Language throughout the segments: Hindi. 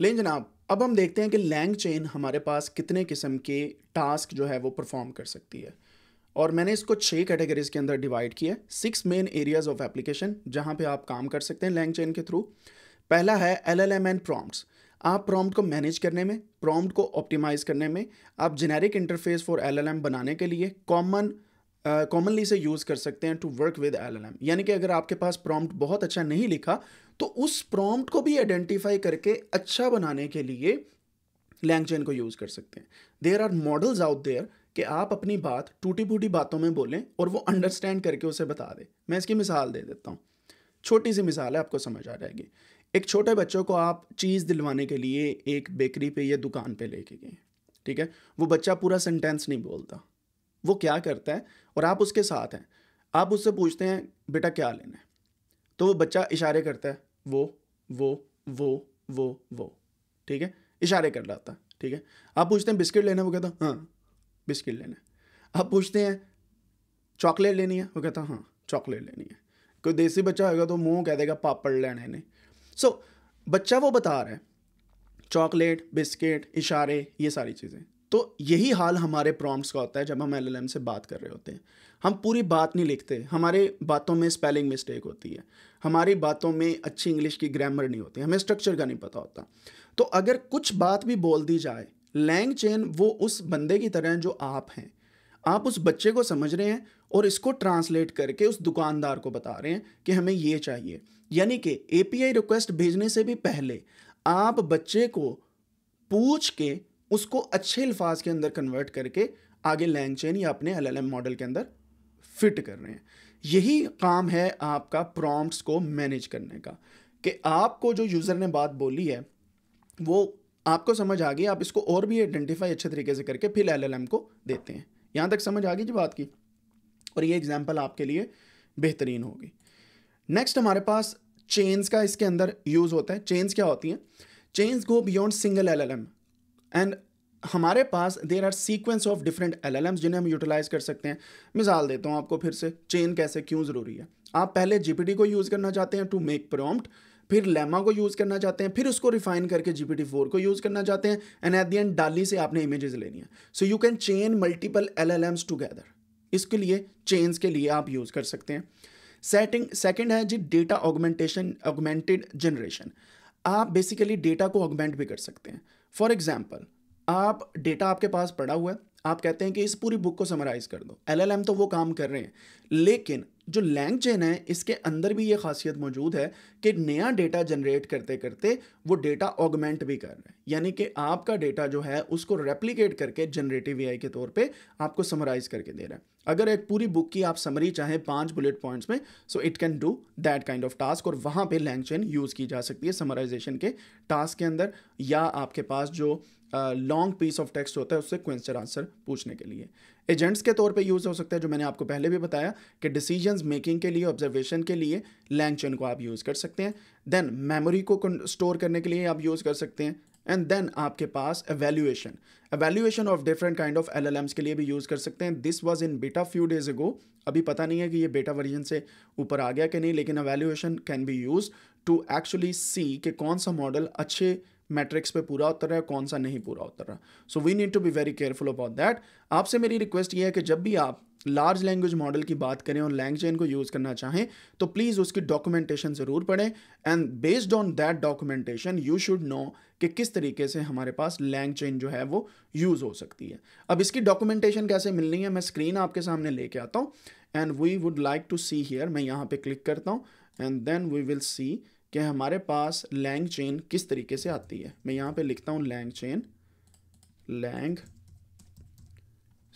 लेकिन जनाब अब हम देखते हैं कि लैंग चेन हमारे पास कितने किस्म के टास्क जो है वो परफॉर्म कर सकती है और मैंने इसको छः कैटेगरीज के अंदर डिवाइड किया है six main areas of application जहाँ पे आप काम कर सकते हैं लैंग चेन के थ्रू पहला है L L M and prompts आप प्रॉम्प्ट को मैनेज करने में प्रॉम्प्ट को ऑप्टिमाइज करने में आप generic interface for L L M बनाने के लिए कॉमन कॉमनली uh, से यूज़ कर सकते हैं टू वर्क विद एल यानी कि अगर आपके पास प्रॉम्प्ट बहुत अच्छा नहीं लिखा तो उस प्रॉम्प्ट को भी आइडेंटिफाई करके अच्छा बनाने के लिए लैंग्वेज को यूज़ कर सकते हैं there are models out there कि आप अपनी बात टूटी फूटी बातों में बोलें और वो अंडरस्टैंड करके उसे बता दें मैं इसकी मिसाल दे देता हूँ छोटी सी मिसाल है आपको समझ आ जाएगी एक छोटे बच्चों को आप चीज़ दिलवाने के लिए एक बेकरी पे या दुकान पे लेके गए ठीक है वो बच्चा पूरा सेंटेंस नहीं बोलता वो क्या करता है और आप उसके साथ हैं आप उससे पूछते हैं बेटा क्या लेना है तो वो बच्चा इशारे करता है वो वो वो वो वो ठीक है इशारे कर रहा था ठीक है आप पूछते हैं बिस्किट लेना है वो कहता हाँ बिस्किट लेना है आप पूछते हैं चॉकलेट लेनी है वो कहता हाँ चॉकलेट लेनी है कोई देसी बच्चा होगा तो मुँह कह देगा पापड़ लेने ने सो so, बच्चा वो बता रहा है चॉकलेट बिस्किट इशारे ये सारी चीज़ें तो यही हाल हमारे प्रॉम्प्ट्स का होता है जब हम एल से बात कर रहे होते हैं हम पूरी बात नहीं लिखते हमारे बातों में स्पेलिंग मिस्टेक होती है हमारी बातों में अच्छी इंग्लिश की ग्रामर नहीं होती हमें स्ट्रक्चर का नहीं पता होता तो अगर कुछ बात भी बोल दी जाए लैंग चेन वो उस बंदे की तरह जो आप हैं आप उस बच्चे को समझ रहे हैं और इसको ट्रांसलेट करके उस दुकानदार को बता रहे हैं कि हमें ये चाहिए यानी कि एपीआई रिक्वेस्ट भेजने से भी पहले आप बच्चे को पूछ के उसको अच्छे अल्फाज के अंदर कन्वर्ट करके आगे लैंग चेन या अपने एल मॉडल के अंदर फिट कर रहे हैं यही काम है आपका प्रॉम्प्ट्स को मैनेज करने का कि आपको जो यूज़र ने बात बोली है वो आपको समझ आ गई आप इसको और भी आइडेंटिफाई अच्छे तरीके से करके फिर एल को देते हैं यहाँ तक समझ आ गई जी बात की और ये एग्जाम्पल आपके लिए बेहतरीन होगी नेक्स्ट हमारे पास चेन्स का इसके अंदर यूज़ होता है चेन्स क्या होती हैं chains go beyond single L and हमारे पास there are sequence of different L L Ms जिन्हें हम यूटिलाइज कर सकते हैं मिसाल देता हूँ आपको फिर से चेन कैसे क्यों ज़रूरी है आप पहले टी को यूज़ करना चाहते हैं टू मेक प्रॉम्प्ट फिर लेमा को यूज़ करना चाहते हैं फिर उसको रिफाइन करके जी पी फोर को यूज़ करना चाहते हैं एंड एट दी एंड डाली से आपने इमेजेस लेनी है so you can chain multiple L L Ms together इसके लिए चेन्स के लिए आप यूज़ कर सकते हैं सेटिंग सेकेंड है जी डेटा ऑगमेंटेशन ऑगमेंटेड जनरेशन आप बेसिकली डेटा को ऑगमेंट भी कर सकते हैं फॉर एग्जाम्पल आप डेटा आपके पास पड़ा हुआ है आप कहते हैं कि इस पूरी बुक को समराइज कर दो एलएलएम तो वो काम कर रहे हैं लेकिन जो लैंग चेन है इसके अंदर भी ये खासियत मौजूद है कि नया डेटा जनरेट करते करते वो डेटा ऑगमेंट भी कर रहे हैं यानी कि आपका डेटा जो है उसको रेप्लीकेट करके जनरेटिव ए के तौर पे आपको समराइज करके दे रहा है अगर एक पूरी बुक की आप समरी चाहें पांच बुलेट पॉइंट्स में so it can do that kind of task और वहाँ पे चेन यूज़ की जा सकती है समराइजेशन के टास्क के अंदर या आपके पास जो लॉन्ग पीस ऑफ टेक्स्ट होता है उससे क्वेश्चन आंसर पूछने के लिए एजेंट्स के तौर पे यूज़ हो सकता है जो मैंने आपको पहले भी बताया कि डिसीजन मेकिंग के लिए ऑब्जर्वेशन के लिए लैंग चेन को आप यूज़ कर सकते हैं देन मेमोरी को स्टोर करने के लिए आप यूज़ कर सकते हैं एंड देन आपके पास evaluation evaluation of different kind of LLMs के लिए भी यूज़ कर सकते हैं दिस वाज इन बेटा फ्यू डेज अगो अभी पता नहीं है कि ये बेटा वर्जन से ऊपर आ गया कि नहीं लेकिन evaluation can be use to actually see कि कौन सा मॉडल अच्छे मैट्रिक्स पे पूरा उतर रहा है कौन सा नहीं पूरा उतर रहा so we need to be very careful about that आपसे मेरी रिक्वेस्ट ये है कि जब भी आप लार्ज लैंग्वेज मॉडल की बात करें और लैंग्वेज को यूज़ करना चाहें तो प्लीज़ उसकी डॉक्यूमेंटेशन ज़रूर पढ़ें and based on that documentation you should know कि किस तरीके से हमारे पास लैंग चेन जो है वो यूज़ हो सकती है अब इसकी डॉक्यूमेंटेशन कैसे मिलनी है मैं स्क्रीन आपके सामने लेके आता हूँ and we would like to see here मैं यहाँ पे क्लिक करता हूँ and then we will see कि हमारे पास लैंग चेन किस तरीके से आती है मैं यहाँ पे लिखता हूँ LangChain Lang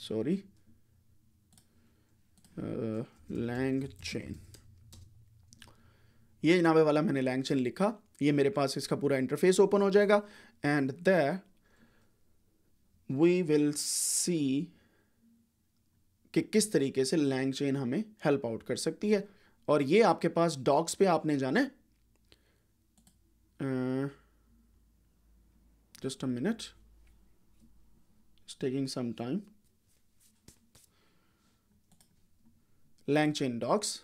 sorry LangChain ये नावे वाला मैंने लैंग चेन लिखा ये मेरे पास इसका पूरा इंटरफेस ओपन हो जाएगा and the we will see कि किस तरीके से लैंग चेन हमें हेल्प आउट कर सकती है और ये आपके पास डॉक्स पे आपने जाना है Uh, just a minute. It's taking some time. Langchain docs.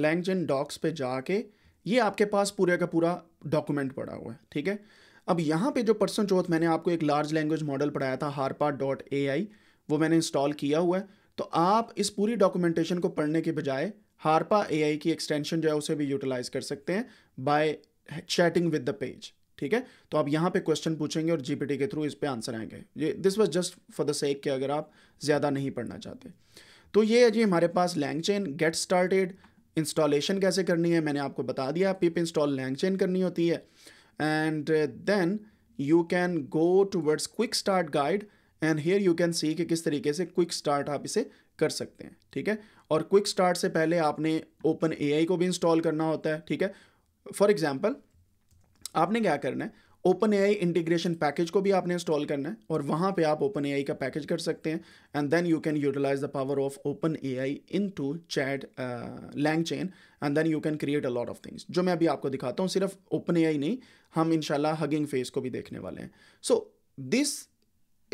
LangChain docs पे जाके ये आपके पास पूरे का पूरा डॉक्यूमेंट पड़ा हुआ है ठीक है अब यहाँ पे जो पर्सन चौथ मैंने आपको एक लार्ज लैंग्वेज मॉडल पढ़ाया था हारपा डॉट ए आई वो मैंने इंस्टॉल किया हुआ है तो आप इस पूरी डॉक्यूमेंटेशन को पढ़ने के बजाय हारपा ए की एक्सटेंशन जो है उसे भी यूटिलाइज कर सकते हैं by chatting with the page ठीक है तो आप यहाँ पे क्वेश्चन पूछेंगे और जीपीटी के थ्रू इस पर आंसर आएंगे ये this was just for the sake कि अगर आप ज़्यादा नहीं पढ़ना चाहते तो ये है जी हमारे पास लैंगचेन गेट स्टार्टेड इंस्टॉलेशन कैसे करनी है मैंने आपको बता दिया पिप इंस्टॉल लैंगचेन करनी होती है and then you can go towards quick start guide and here you can see कि किस तरीके से क्विक स्टार्ट आप इसे कर सकते हैं ठीक है और क्विक स्टार्ट से पहले आपने ओपन ए को भी इंस्टॉल करना होता है ठीक है फॉर एग्जाम्पल आपने क्या करना है ओपन ए इंटीग्रेशन पैकेज को भी आपने इंस्टॉल करना है और वहाँ पे आप ओपन ए का पैकेज कर सकते हैं and then you can utilise the power of OpenAI into chat LangChain and then you can create a lot of things जो मैं अभी आपको दिखाता हूँ सिर्फ ओपन ए आई नहीं हम इनशाला हगिंग फेस को भी देखने वाले हैं so this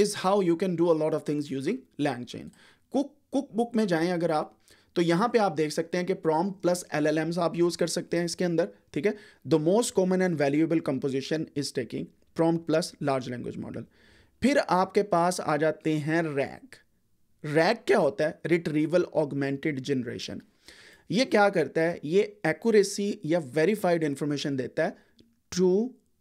is how you can do a lot of things using LangChain cook cookbook में जाएं अगर आप तो यहां पे आप देख सकते हैं कि प्रॉम प्लस एल एल आप यूज़ कर सकते हैं इसके अंदर ठीक है the most common and valuable composition is taking prompt plus large language model फिर आपके पास आ जाते हैं रैक रैक क्या होता है रिट्रीवल ऑगमेंटेड जनरेशन ये क्या करता है ये एक्यूरेसी या वेरीफाइड इंफॉर्मेशन देता है to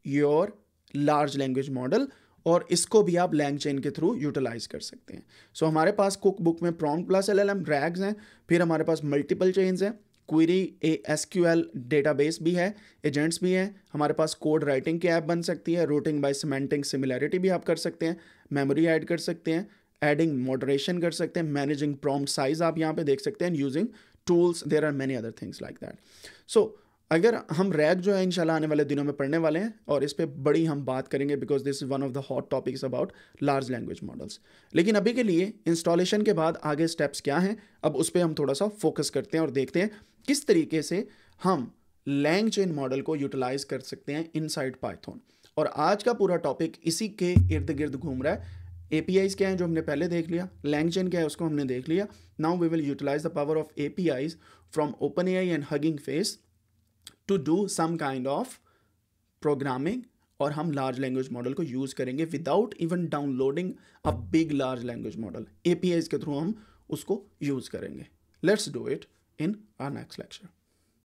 your large language model और इसको भी आप लैंग चेन के थ्रू यूटिलाइज कर सकते हैं सो so, हमारे पास कुक बुक में prompt plus L L M RAGs हैं फिर हमारे पास मल्टीपल चेन्स हैं query a S Q L database भी है एजेंट्स भी हैं हमारे पास कोड राइटिंग की ऐप बन सकती है रूटिंग बाय सीमेंटिंग सिमिलैरिटी भी आप कर सकते हैं मेमोरी ऐड कर सकते हैं एडिंग मॉडरेशन कर सकते हैं मैनेजिंग प्रॉम्प्ट साइज आप यहाँ पे देख सकते हैं using tools there are many other things like that so अगर हम रैक जो है इंशाल्लाह आने वाले दिनों में पढ़ने वाले हैं और इस पर बड़ी हम बात करेंगे because this is one of the hot topics about large language models लेकिन अभी के लिए इंस्टॉलेशन के बाद आगे स्टेप्स क्या हैं अब उस पर हम थोड़ा सा फोकस करते हैं और देखते हैं किस तरीके से हम लैंग चेन मॉडल को यूटिलाइज कर सकते हैं इन साइड पाइथोन और आज का पूरा टॉपिक इसी के इर्द गिर्द घूम रहा है ए पी क्या है जो हमने पहले देख लिया लैंग चेन क्या है उसको हमने देख लिया now we will utilise the power of A P Is from OpenAI and Hugging Face to do some kind of programming और हम लार्ज लैंग्वेज मॉडल को यूज़ करेंगे without even downloading a big large language model ए के थ्रू हम उसको यूज़ करेंगे let's do it in our next lecture